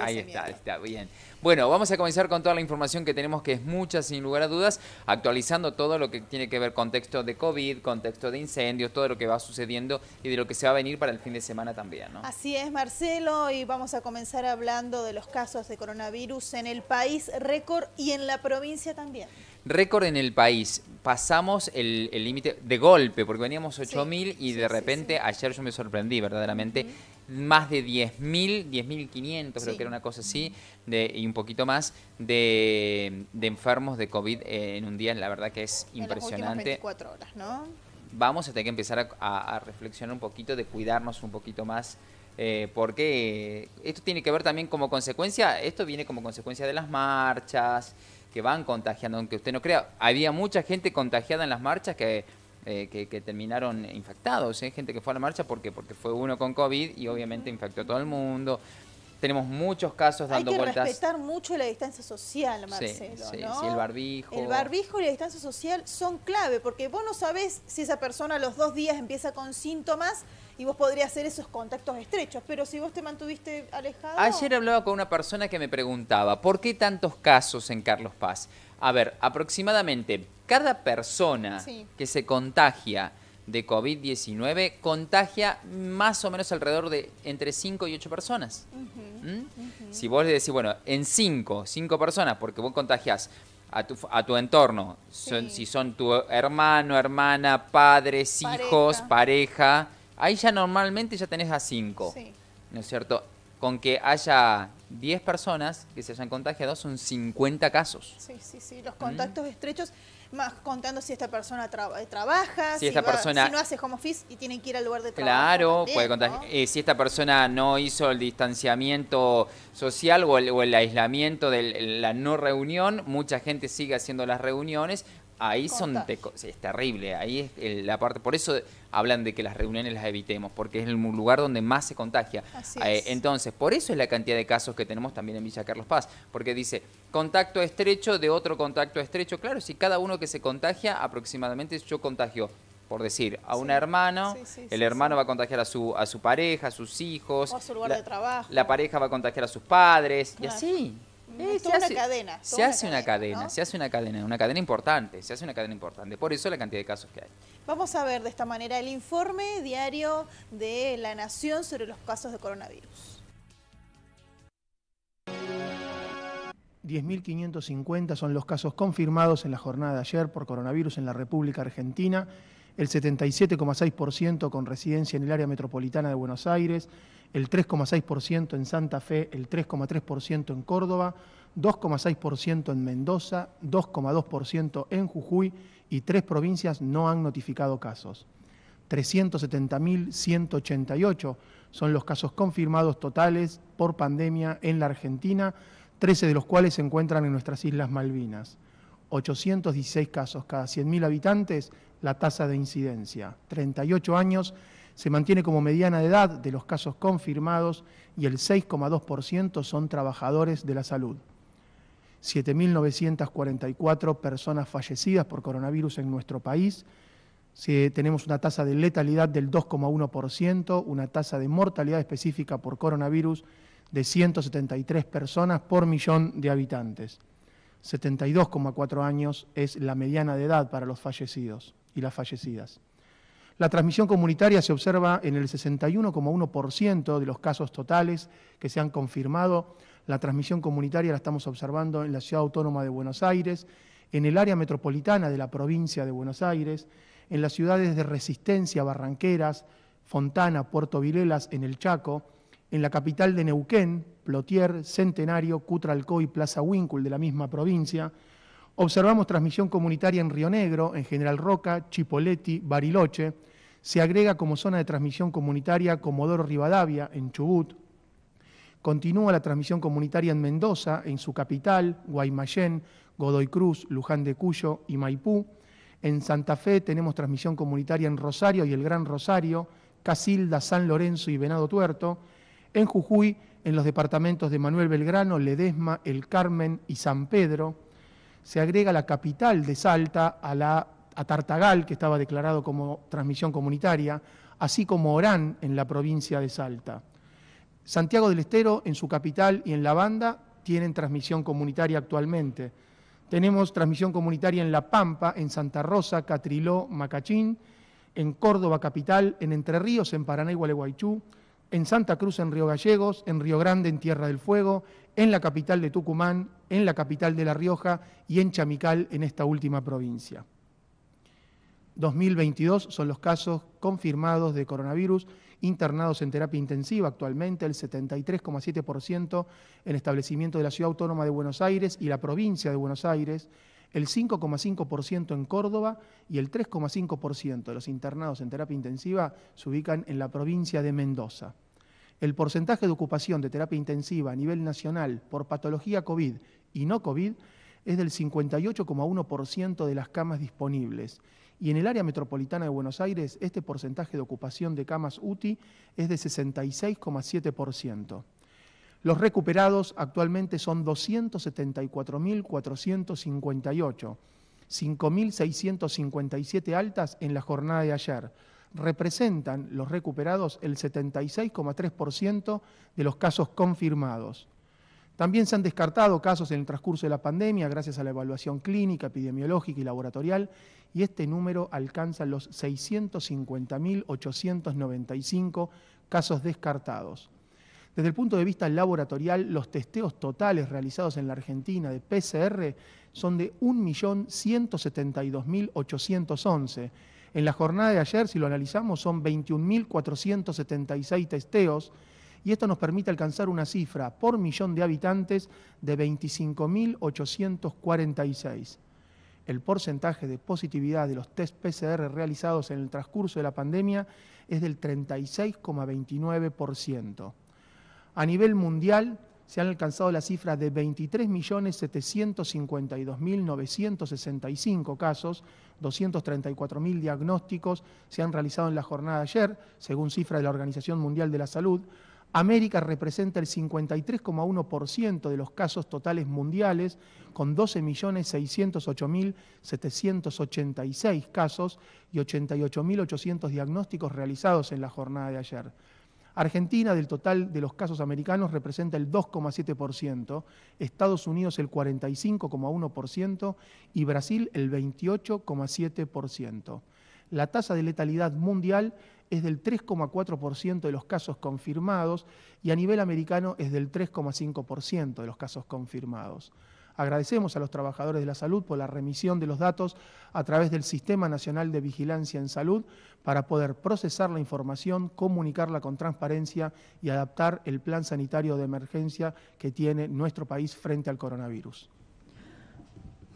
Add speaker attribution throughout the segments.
Speaker 1: Ahí
Speaker 2: está, está bien. Bueno, vamos a comenzar con toda la información que tenemos, que es mucha sin lugar a dudas, actualizando todo lo que tiene que ver con contexto de COVID, contexto de incendios, todo lo que va sucediendo y de lo que se va a venir para el fin de semana también, ¿no?
Speaker 3: Así es, Marcelo, y vamos a comenzar hablando de los casos de coronavirus en el país, récord, y en la provincia también
Speaker 2: récord en el país. Pasamos el límite de golpe, porque veníamos 8.000 y de repente ayer yo me sorprendí verdaderamente más de 10.000, 10.500 creo que era una cosa así, y un poquito más, de, enfermos de COVID en un día. La verdad que es impresionante. 24 horas, ¿no? Vamos a tener que empezar a, reflexionar un poquito, de cuidarnos un poquito más. Eh, porque esto tiene que ver también como consecuencia, esto viene como consecuencia de las marchas, que van contagiando, aunque usted no crea. Había mucha gente contagiada en las marchas que eh, que, terminaron infectados, ¿eh? gente que fue a la marcha porque, porque fue uno con COVID y obviamente infectó a todo el mundo. Tenemos muchos casos dando Hay que respetar
Speaker 3: mucho la distancia social, Marcelo, sí, sí, el
Speaker 2: barbijo. El
Speaker 3: barbijo y la distancia social son clave, porque vos no sabés si esa persona a los dos días empieza con síntomas y vos podrías hacer esos contactos estrechos, pero si vos te mantuviste alejado... Ayer
Speaker 2: hablaba con una persona que me preguntaba, ¿por qué tantos casos en Carlos Paz? A ver, aproximadamente cada persona que se contagia de COVID-19 contagia más o menos alrededor de entre 5 y 8 personas. ¿Mm? Si vos le decís, bueno, en 5, 5 personas, porque vos contagias a tu, a tu entorno, si son tu hermano, hermana, padres, hijos, pareja, ahí ya normalmente ya tenés a 5, ¿no es cierto? Con que haya 10 personas que se hayan contagiado son 50 casos.
Speaker 3: Sí, sí, sí, los ¿Mm? contactos estrechos más contando si esta persona eh, trabaja, si, esta persona no hace home office y tiene que ir al lugar de trabajo. Claro, puede contar.
Speaker 2: Eh, si esta persona no hizo el distanciamiento social o o el aislamiento de la no reunión, mucha gente sigue haciendo las reuniones, ahí son es terrible, ahí es la parte, por eso hablan de que las reuniones las evitemos, porque es el lugar donde más se contagia. Eh, entonces, por eso es la cantidad de casos que tenemos también en Villa Carlos Paz, porque dice contacto estrecho de otro contacto estrecho, claro, si cada uno que se contagia aproximadamente yo contagio por decir, a un hermano, el hermano va a contagiar a su, a su pareja, a sus hijos, a su lugar de trabajo. La pareja va a contagiar a sus padres, y así.
Speaker 3: Eh, se hace, una cadena. se hace una
Speaker 2: cadena, se hace una cadena, una cadena importante, se hace una cadena importante. Por eso la cantidad de casos que hay.
Speaker 3: Vamos a ver de esta manera el informe diario de la Nación sobre los casos de coronavirus.
Speaker 1: 10.550 son los casos confirmados en la jornada de ayer por coronavirus en la República Argentina el 77,6% con residencia en el área metropolitana de Buenos Aires, el 3,6% en Santa Fe, el 3,3% en Córdoba, 2,6% en Mendoza, 2,2% en Jujuy y tres provincias no han notificado casos. 370.188 son los casos confirmados totales por pandemia en la Argentina, 13 de los cuales se encuentran en nuestras Islas Malvinas. 816 casos cada 100.000 habitantes, la tasa de incidencia. 38 años se mantiene como mediana de edad de los casos confirmados y el 6,2% son trabajadores de la salud. 7.944 personas fallecidas por coronavirus en nuestro país. Si tenemos una tasa de letalidad del 2,1%, una tasa de mortalidad específica por coronavirus de 173 personas por millón de habitantes. 72,4 años es la mediana de edad para los fallecidos y las fallecidas. La transmisión comunitaria se observa en el 61,1% de los casos totales que se han confirmado. La transmisión comunitaria la estamos observando en la Ciudad Autónoma de Buenos Aires, en el área metropolitana de la provincia de Buenos Aires, en las ciudades de Resistencia, Barranqueras, Fontana, Puerto Vilelas, en el Chaco, en la capital de Neuquén, Plotier, Centenario, Cutralcó y Plaza Wincul de la misma provincia. Observamos transmisión comunitaria en Río Negro, en General Roca, Chipoleti, Bariloche. Se agrega como zona de transmisión comunitaria Comodoro Rivadavia, en Chubut. Continúa la transmisión comunitaria en Mendoza, en su capital, Guaymallén, Godoy Cruz, Luján de Cuyo y Maipú. En Santa Fe tenemos transmisión comunitaria en Rosario y el Gran Rosario, Casilda, San Lorenzo y Venado Tuerto. En Jujuy, en los departamentos de Manuel Belgrano, Ledesma, El Carmen y San Pedro, se agrega la capital de Salta a, Tartagal, que estaba declarado como transmisión comunitaria, así como Orán en la provincia de Salta. Santiago del Estero, en su capital y en la banda, tienen transmisión comunitaria actualmente. Tenemos transmisión comunitaria en La Pampa, en Santa Rosa, Catriló, Macachín, en Córdoba capital, en Entre Ríos, en Paraná y Gualeguaychú, en Santa Cruz, en Río Gallegos, en Río Grande, en Tierra del Fuego, en la capital de Tucumán, en la capital de La Rioja y en Chamical, en esta última provincia. 2022 son los casos confirmados de coronavirus internados en terapia intensiva actualmente, el 73,7% en establecimiento de la Ciudad Autónoma de Buenos Aires y la provincia de Buenos Aires, el 5,5% en Córdoba y el 3,5% de los internados en terapia intensiva se ubican en la provincia de Mendoza el porcentaje de ocupación de terapia intensiva a nivel nacional por patología COVID y no COVID es del 58,1% de las camas disponibles. Y en el área metropolitana de Buenos Aires, este porcentaje de ocupación de camas UTI es de 66,7%. Los recuperados actualmente son 274.458, 5.657 altas en la jornada de ayer, representan los recuperados el 76,3% de los casos confirmados. También se han descartado casos en el transcurso de la pandemia gracias a la evaluación clínica, epidemiológica y laboratorial y este número alcanza los 650.895 casos descartados. Desde el punto de vista laboratorial, los testeos totales realizados en la Argentina de PCR son de 1.172.811 en la jornada de ayer, si lo analizamos, son 21.476 testeos y esto nos permite alcanzar una cifra por millón de habitantes de 25.846. El porcentaje de positividad de los test PCR realizados en el transcurso de la pandemia es del 36,29%. A nivel mundial, se han alcanzado la cifra de 23.752.965 casos, 234.000 diagnósticos se han realizado en la jornada de ayer, según cifra de la Organización Mundial de la Salud. América representa el 53,1% de los casos totales mundiales, con 12.608.786 casos y 88.800 diagnósticos realizados en la jornada de ayer. Argentina, del total de los casos americanos, representa el 2,7%, Estados Unidos el 45,1% y Brasil el 28,7%. La tasa de letalidad mundial es del 3,4% de los casos confirmados y a nivel americano es del 3,5% de los casos confirmados. Agradecemos a los trabajadores de la salud por la remisión de los datos a través del Sistema Nacional de Vigilancia en Salud para poder procesar la información, comunicarla con transparencia y adaptar el plan sanitario de emergencia que tiene nuestro país frente al coronavirus.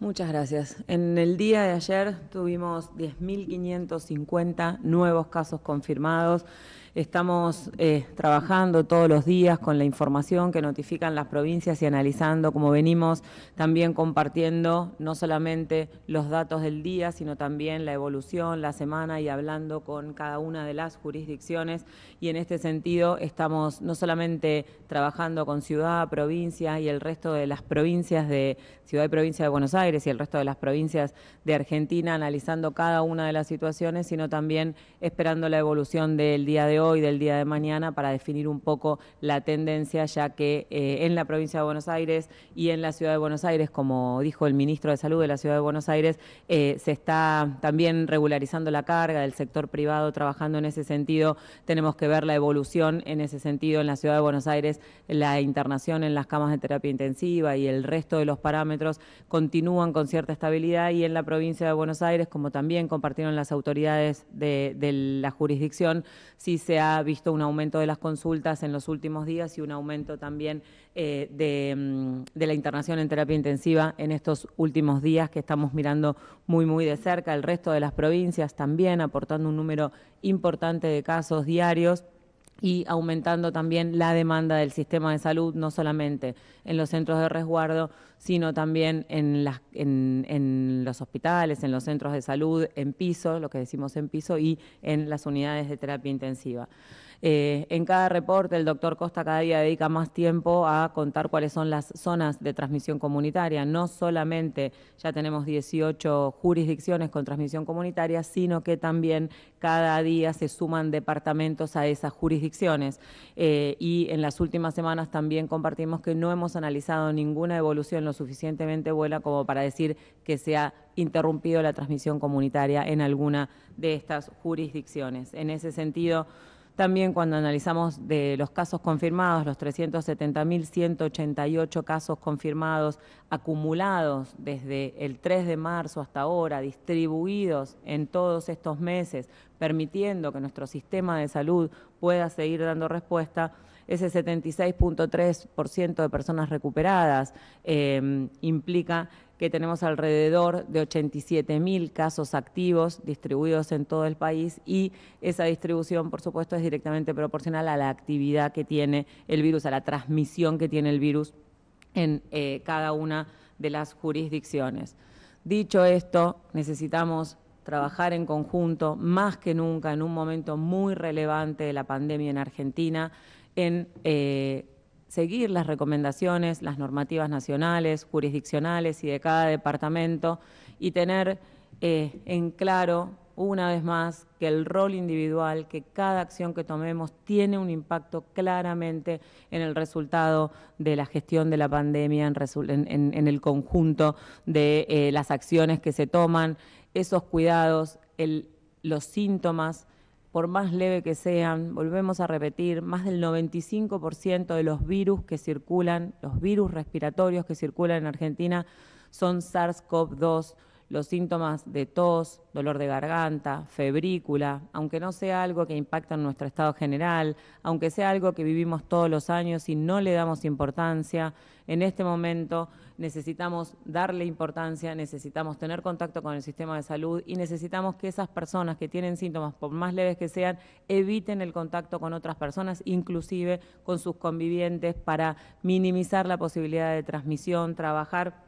Speaker 4: Muchas gracias. En el día de ayer tuvimos 10.550 nuevos casos confirmados. Estamos eh, trabajando todos los días con la información que notifican las provincias y analizando, como venimos también compartiendo no solamente los datos del día, sino también la evolución, la semana y hablando con cada una de las jurisdicciones. Y en este sentido estamos no solamente trabajando con ciudad, provincia y el resto de las provincias de Ciudad y Provincia de Buenos Aires y el resto de las provincias de Argentina, analizando cada una de las situaciones, sino también esperando la evolución del día de hoy hoy, del día de mañana, para definir un poco la tendencia, ya que eh, en la provincia de Buenos Aires y en la ciudad de Buenos Aires, como dijo el ministro de Salud de la ciudad de Buenos Aires, eh, se está también regularizando la carga del sector privado, trabajando en ese sentido. Tenemos que ver la evolución en ese sentido en la ciudad de Buenos Aires, la internación en las camas de terapia intensiva y el resto de los parámetros continúan con cierta estabilidad y en la provincia de Buenos Aires, como también compartieron las autoridades de, la jurisdicción, si se se ha visto un aumento de las consultas en los últimos días y un aumento también eh, de, mm, de, la internación en terapia intensiva en estos últimos días que estamos mirando muy, muy de cerca. El resto de las provincias también aportando un número importante de casos diarios y aumentando también la demanda del sistema de salud, no solamente en los centros de resguardo, sino también en, los hospitales, en los centros de salud, en piso, lo que decimos en piso, y en las unidades de terapia intensiva. Eh, en cada reporte, el doctor Costa cada día dedica más tiempo a contar cuáles son las zonas de transmisión comunitaria. No solamente ya tenemos 18 jurisdicciones con transmisión comunitaria, sino que también cada día se suman departamentos a esas jurisdicciones. Eh, y en las últimas semanas también compartimos que no hemos analizado ninguna evolución lo suficientemente buena como para decir que se ha interrumpido la transmisión comunitaria en alguna de estas jurisdicciones. En ese sentido, también cuando analizamos de los casos confirmados, los 370.188 casos confirmados acumulados desde el 3 de marzo hasta ahora, distribuidos en todos estos meses, permitiendo que nuestro sistema de salud pueda seguir dando respuesta, ese 76.3% de personas recuperadas eh, implica que tenemos alrededor de 87 mil casos activos distribuidos en todo el país y esa distribución, por supuesto, es directamente proporcional a la actividad que tiene el virus, a la transmisión que tiene el virus en eh, cada una de las jurisdicciones. Dicho esto, necesitamos trabajar en conjunto, más que nunca en un momento muy relevante de la pandemia en Argentina, en eh, seguir las recomendaciones, las normativas nacionales, jurisdiccionales y de cada departamento y tener eh, en claro una vez más que el rol individual, que cada acción que tomemos tiene un impacto claramente en el resultado de la gestión de la pandemia, en, el conjunto de eh, las acciones que se toman, esos cuidados, los síntomas, por más leve que sean, volvemos a repetir, más del 95% de los virus que circulan, los virus respiratorios que circulan en Argentina son SARS-CoV-2 los síntomas de tos, dolor de garganta, febrícula, aunque no sea algo que impacta en nuestro estado general, aunque sea algo que vivimos todos los años y no le damos importancia, en este momento necesitamos darle importancia, necesitamos tener contacto con el sistema de salud y necesitamos que esas personas que tienen síntomas, por más leves que sean, eviten el contacto con otras personas, inclusive con sus convivientes, para minimizar la posibilidad de transmisión, trabajar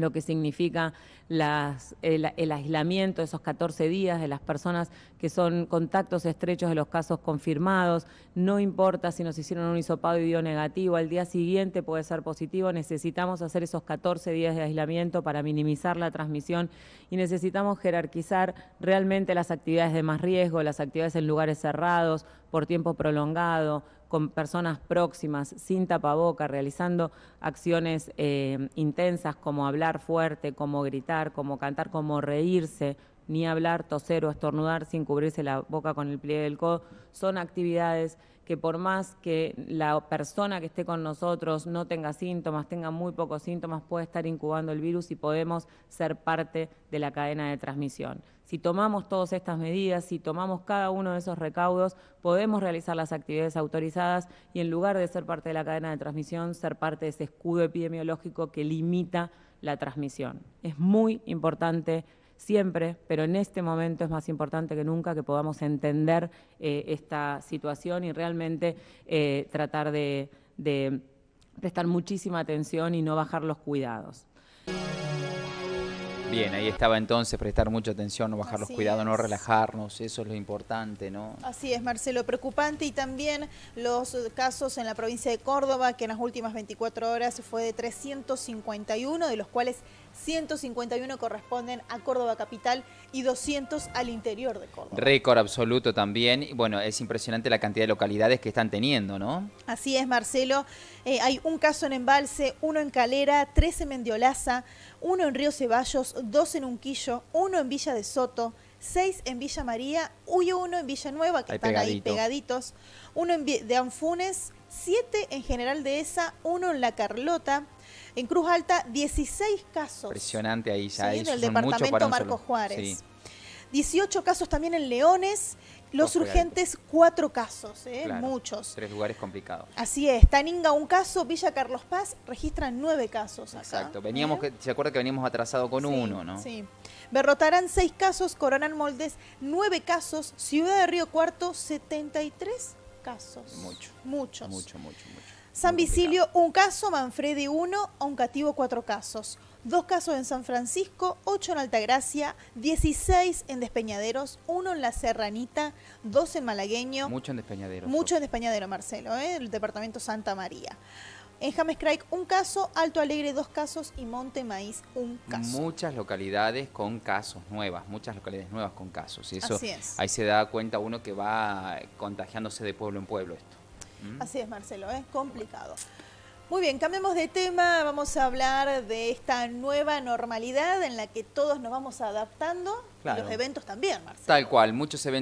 Speaker 4: lo que significa el, aislamiento aislamiento, esos 14 días de las personas que son contactos estrechos de los casos confirmados. No importa si nos hicieron un hisopado y dio negativo, al día siguiente puede ser positivo. Necesitamos hacer esos 14 días de aislamiento para minimizar la transmisión y necesitamos jerarquizar realmente las actividades de más riesgo, las actividades en lugares cerrados, por tiempo prolongado, con personas próximas, sin tapaboca, realizando acciones eh, intensas como hablar fuerte, como gritar, como cantar, como reírse, ni hablar, toser o estornudar sin cubrirse la boca con el pliegue del codo, son actividades que por más que la persona que esté con nosotros no tenga síntomas, tenga muy pocos síntomas, puede estar incubando el virus y podemos ser parte de la cadena de transmisión. Si tomamos todas estas medidas, si tomamos cada uno de esos recaudos, podemos realizar las actividades autorizadas y en lugar de ser parte de la cadena de transmisión, ser parte de ese escudo epidemiológico que limita la transmisión. Es muy importante siempre, pero en este momento es más importante que nunca que podamos entender eh, esta situación y realmente eh, tratar de, prestar muchísima atención y no bajar los cuidados.
Speaker 2: Bien, ahí estaba entonces, prestar mucha atención, no bajar los cuidados, no relajarnos, eso es lo importante, ¿no?
Speaker 4: Así es, Marcelo,
Speaker 3: preocupante y también los casos en la provincia de Córdoba, que en las últimas 24 horas fue de 351, de los cuales 151 corresponden a Córdoba Capital y 200 al interior de Córdoba.
Speaker 2: Récord absoluto también. bueno, es impresionante la cantidad de localidades que están teniendo, ¿no?
Speaker 3: Así es, Marcelo. Eh, hay un caso en Embalse, uno en Calera, tres en Mendiolaza, uno en Río Ceballos, dos en Unquillo, uno en Villa de Soto, seis en Villa María, y uno en Villanueva, que están ahí pegaditos, uno en de Anfunes, siete en General de ESA, uno en La Carlota, en Cruz Alta, 16 casos.
Speaker 2: Impresionante ahí ya. Sí, en el departamento Marcos Juárez.
Speaker 3: 18 casos también en Leones, los urgentes cuatro casos, ¿eh? muchos.
Speaker 2: Tres lugares complicados.
Speaker 3: Así es, Taninga un caso, Villa Carlos Paz registran nueve casos. Exacto,
Speaker 2: veníamos, que, se acuerda que veníamos atrasado con uno, ¿no?
Speaker 3: Sí. Berrotarán seis casos, Coronal Moldes nueve casos, Ciudad de Río Cuarto 73 casos. Muchos. Muchos. Mucho, mucho, mucho. San Vicilio, un caso, Manfredi, uno, Oncativo, cuatro casos. Dos casos en San Francisco, ocho en Altagracia, dieciséis en Despeñaderos, uno en La Serranita, dos en Malagueño. Mucho
Speaker 2: en Despeñaderos. Mucho pues. en
Speaker 3: Despeñaderos, Marcelo, ¿eh? el departamento Santa María. En James Craig un caso, Alto Alegre dos casos y Monte Maíz un caso.
Speaker 2: Muchas localidades con casos nuevas, muchas localidades nuevas con casos. Y eso es. ahí se da cuenta uno que va contagiándose de pueblo en pueblo esto.
Speaker 3: Así es, Marcelo, es complicado. Muy bien, cambiemos de tema, vamos a hablar de esta nueva normalidad en la que todos nos vamos adaptando, los eventos también, Marcelo.
Speaker 2: Tal cual, muchos eventos.